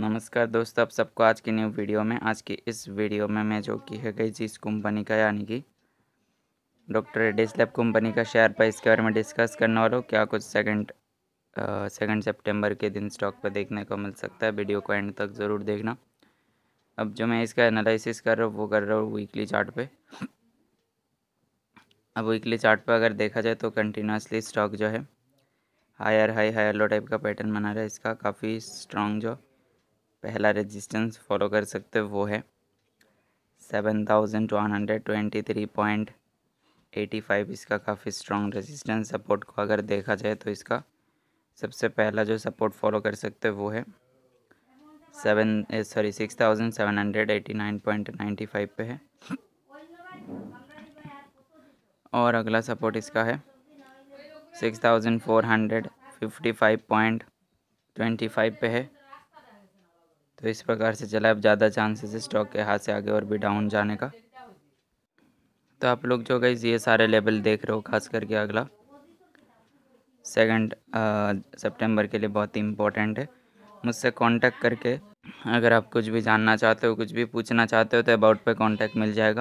नमस्कार दोस्तों आप सबको आज की न्यू वीडियो में आज की इस वीडियो में मैं जो कि है गई जिस कंपनी का यानी कि डॉक्टर रेडिस लैब कंपनी का शेयर प्राइस के बारे में डिस्कस करने वाला हूँ क्या कुछ सेकंड सेकंड सितंबर के दिन स्टॉक पर देखने को मिल सकता है वीडियो को एंड तक ज़रूर देखना अब जो मैं इसका एनालिसिस कर रहा हूँ वो कर रहा हूँ वीकली चार्ट पे अब वीकली चार्ट पे अगर देखा जाए तो कंटिन्यूसली स्टॉक जो है higher high higher low type का पैटर्न बना रहा है इसका काफ़ी स्ट्रॉन्ग जो पहला रेजिस्टेंस फॉलो कर सकते हो वो है seven thousand one hundred twenty three point eighty five इसका काफ़ी स्ट्रॉन्ग रेजिस्टेंस सपोर्ट को अगर देखा जाए तो इसका सबसे पहला जो सपोर्ट फॉलो कर सकते हो वो है seven sorry six thousand seven hundred eighty nine point ninety five पे है और अगला सपोर्ट इसका है six thousand four hundred fifty five point twenty five पे है तो इस प्रकार से चला अब ज़्यादा चांसेस है स्टॉक के हाथ से आगे और भी डाउन जाने का तो आप लोग जो गई ये सारे लेवल देख रहे हो खास करके अगला सेकंड सितंबर के लिए बहुत ही इम्पोर्टेंट है मुझसे कांटेक्ट करके अगर आप कुछ भी जानना चाहते हो कुछ भी पूछना चाहते हो तो अबाउट पे कांटेक्ट मिल जाएगा